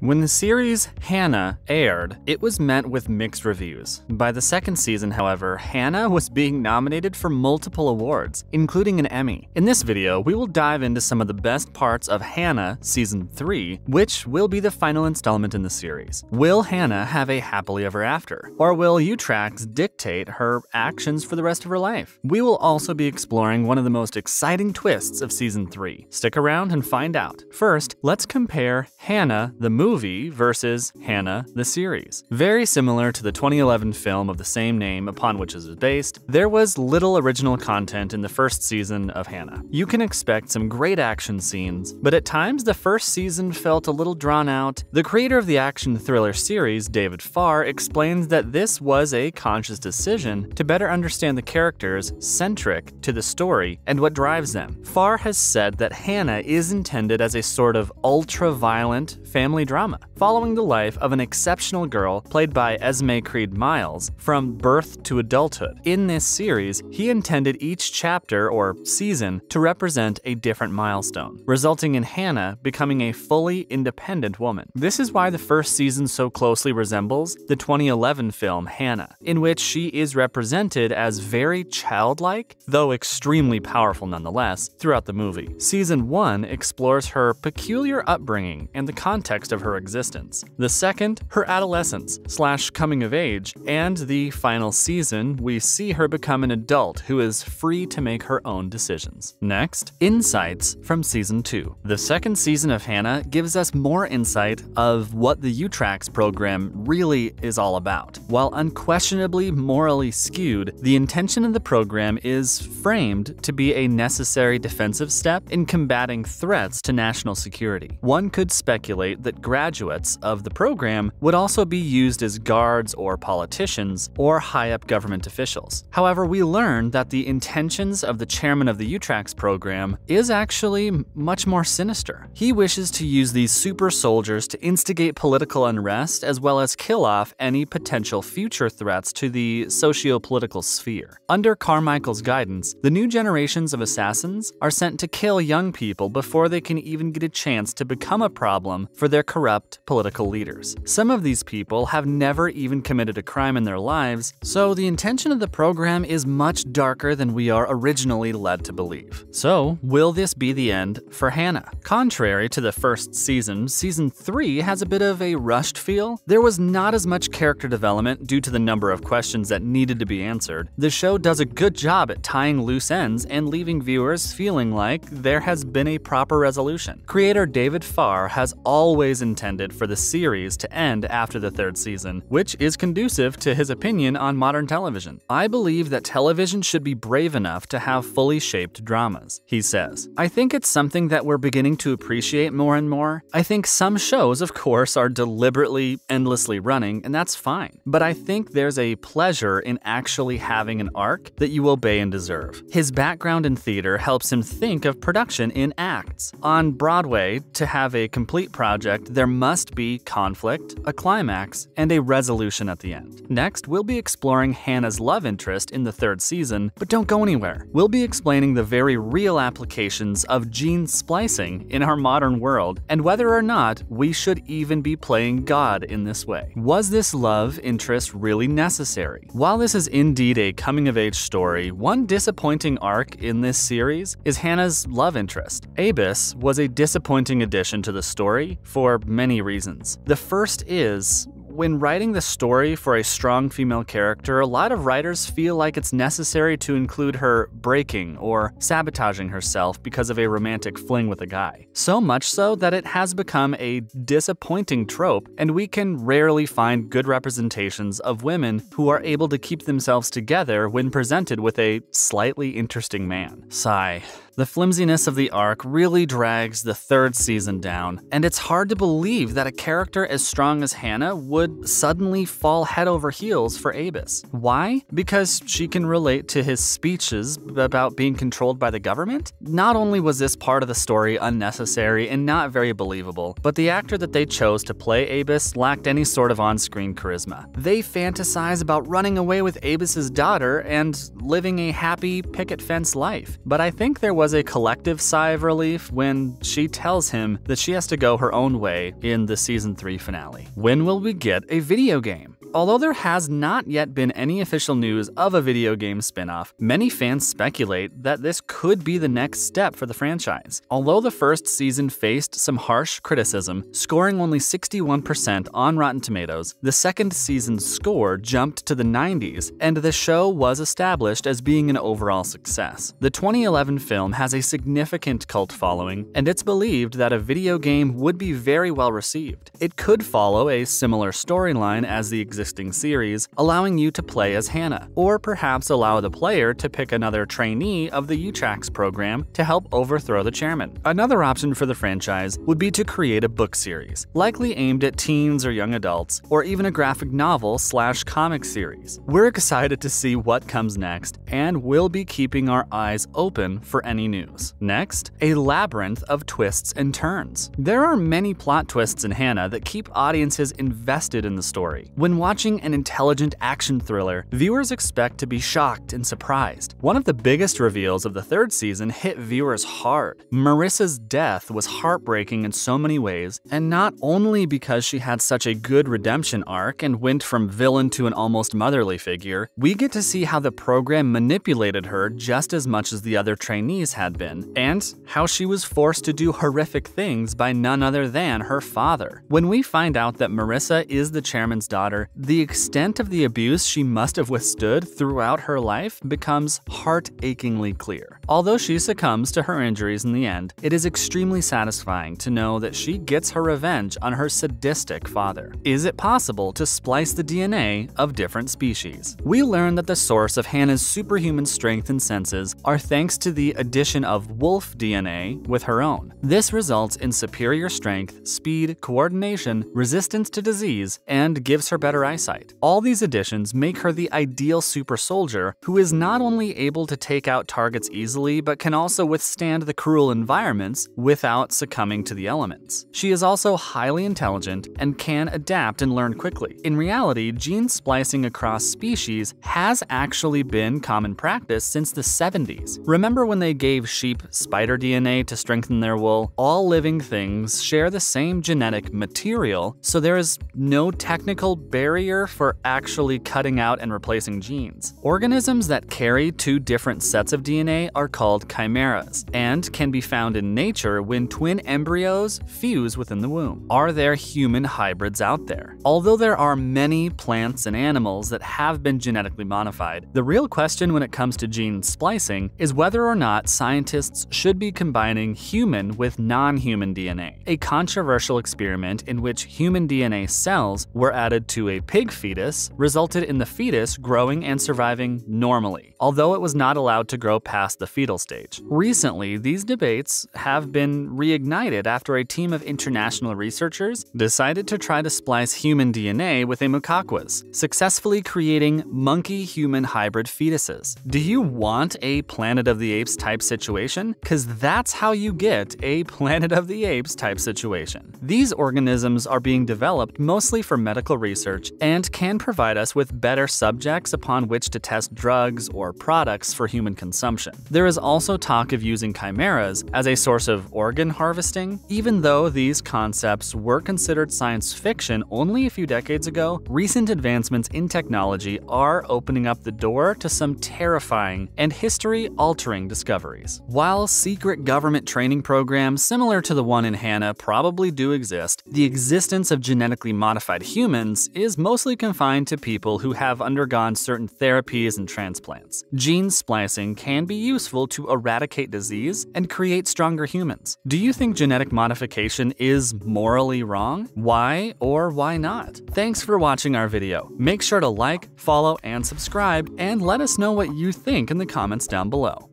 When the series Hannah aired, it was met with mixed reviews. By the second season, however, Hannah was being nominated for multiple awards, including an Emmy. In this video, we will dive into some of the best parts of Hannah Season 3, which will be the final installment in the series. Will Hannah have a happily ever after? Or will Eutrax dictate her actions for the rest of her life? We will also be exploring one of the most exciting twists of Season 3. Stick around and find out. First, let's compare Hannah, the movie movie versus Hannah the series. Very similar to the 2011 film of the same name upon which it is based, there was little original content in the first season of Hannah. You can expect some great action scenes, but at times the first season felt a little drawn out. The creator of the action thriller series, David Farr, explains that this was a conscious decision to better understand the characters centric to the story and what drives them. Farr has said that Hannah is intended as a sort of ultra-violent family drama drama, following the life of an exceptional girl played by Esme Creed Miles from birth to adulthood. In this series, he intended each chapter or season to represent a different milestone, resulting in Hannah becoming a fully independent woman. This is why the first season so closely resembles the 2011 film Hannah, in which she is represented as very childlike, though extremely powerful nonetheless, throughout the movie. Season 1 explores her peculiar upbringing and the context of her her existence. The second, her adolescence slash coming of age, and the final season, we see her become an adult who is free to make her own decisions. Next, insights from season two. The second season of Hannah gives us more insight of what the UTRAX program really is all about. While unquestionably morally skewed, the intention of the program is framed to be a necessary defensive step in combating threats to national security. One could speculate that graduates of the program would also be used as guards or politicians or high up government officials. However, we learn that the intentions of the chairman of the UTRAX program is actually much more sinister. He wishes to use these super soldiers to instigate political unrest as well as kill off any potential future threats to the socio political sphere. Under Carmichael's guidance, the new generations of assassins are sent to kill young people before they can even get a chance to become a problem for their corrupt corrupt political leaders. Some of these people have never even committed a crime in their lives, so the intention of the program is much darker than we are originally led to believe. So, will this be the end for Hannah? Contrary to the first season, season 3 has a bit of a rushed feel. There was not as much character development due to the number of questions that needed to be answered. The show does a good job at tying loose ends and leaving viewers feeling like there has been a proper resolution. Creator David Farr has always intended intended for the series to end after the third season, which is conducive to his opinion on modern television. I believe that television should be brave enough to have fully shaped dramas, he says. I think it's something that we're beginning to appreciate more and more. I think some shows, of course, are deliberately, endlessly running, and that's fine. But I think there's a pleasure in actually having an arc that you obey and deserve. His background in theater helps him think of production in acts. On Broadway, to have a complete project, there must be conflict, a climax, and a resolution at the end. Next, we'll be exploring Hannah's love interest in the third season, but don't go anywhere. We'll be explaining the very real applications of gene splicing in our modern world and whether or not we should even be playing God in this way. Was this love interest really necessary? While this is indeed a coming of age story, one disappointing arc in this series is Hannah's love interest. Abyss was a disappointing addition to the story for many reasons. The first is when writing the story for a strong female character, a lot of writers feel like it's necessary to include her breaking or sabotaging herself because of a romantic fling with a guy. So much so that it has become a disappointing trope, and we can rarely find good representations of women who are able to keep themselves together when presented with a slightly interesting man. Sigh. The flimsiness of the arc really drags the third season down, and it's hard to believe that a character as strong as Hannah would suddenly fall head over heels for Abus. Why? Because she can relate to his speeches about being controlled by the government? Not only was this part of the story unnecessary and not very believable, but the actor that they chose to play Abus lacked any sort of on-screen charisma. They fantasize about running away with Abus's daughter and living a happy picket fence life, but I think there was was a collective sigh of relief when she tells him that she has to go her own way in the season 3 finale. When will we get a video game? Although there has not yet been any official news of a video game spin-off, many fans speculate that this could be the next step for the franchise. Although the first season faced some harsh criticism, scoring only 61% on Rotten Tomatoes, the second season's score jumped to the 90s, and the show was established as being an overall success. The 2011 film has a significant cult following, and it's believed that a video game would be very well received. It could follow a similar storyline as the existing series, allowing you to play as Hannah, or perhaps allow the player to pick another trainee of the UTRAX program to help overthrow the chairman. Another option for the franchise would be to create a book series, likely aimed at teens or young adults, or even a graphic novel slash comic series. We're excited to see what comes next, and we'll be keeping our eyes open for any news. Next, a labyrinth of twists and turns. There are many plot twists in Hannah that keep audiences invested in the story. When watching an intelligent action thriller, viewers expect to be shocked and surprised. One of the biggest reveals of the third season hit viewers hard. Marissa's death was heartbreaking in so many ways, and not only because she had such a good redemption arc and went from villain to an almost motherly figure, we get to see how the program manipulated her just as much as the other trainees had been, and how she was forced to do horrific things by none other than her father. When we find out that Marissa is the chairman's daughter, the extent of the abuse she must have withstood throughout her life becomes heart achingly clear. Although she succumbs to her injuries in the end, it is extremely satisfying to know that she gets her revenge on her sadistic father. Is it possible to splice the DNA of different species? We learn that the source of Hannah's superhuman strength and senses are thanks to the addition of wolf DNA with her own. This results in superior strength, speed, coordination, resistance to disease, and gives her better eyesight. All these additions make her the ideal super soldier who is not only able to take out targets easily, easily, but can also withstand the cruel environments without succumbing to the elements. She is also highly intelligent and can adapt and learn quickly. In reality, gene splicing across species has actually been common practice since the 70s. Remember when they gave sheep spider DNA to strengthen their wool? All living things share the same genetic material, so there is no technical barrier for actually cutting out and replacing genes. Organisms that carry two different sets of DNA are are called chimeras and can be found in nature when twin embryos fuse within the womb. Are there human hybrids out there? Although there are many plants and animals that have been genetically modified, the real question when it comes to gene splicing is whether or not scientists should be combining human with non-human DNA, a controversial experiment in which human DNA cells were added to a pig fetus resulted in the fetus growing and surviving normally, although it was not allowed to grow past the fetal stage. Recently, these debates have been reignited after a team of international researchers decided to try to splice human DNA with a Mucoquas, successfully creating monkey-human hybrid fetuses. Do you want a Planet of the Apes type situation? Because that's how you get a Planet of the Apes type situation. These organisms are being developed mostly for medical research and can provide us with better subjects upon which to test drugs or products for human consumption. There is also talk of using chimeras as a source of organ harvesting. Even though these concepts were considered science fiction only a few decades ago, recent advancements in technology are opening up the door to some terrifying and history-altering discoveries. While secret government training programs similar to the one in Hannah probably do exist, the existence of genetically modified humans is mostly confined to people who have undergone certain therapies and transplants. Gene splicing can be useful useful to eradicate disease and create stronger humans. Do you think genetic modification is morally wrong? Why or why not? Thanks for watching our video. Make sure to like, follow, and subscribe, and let us know what you think in the comments down below.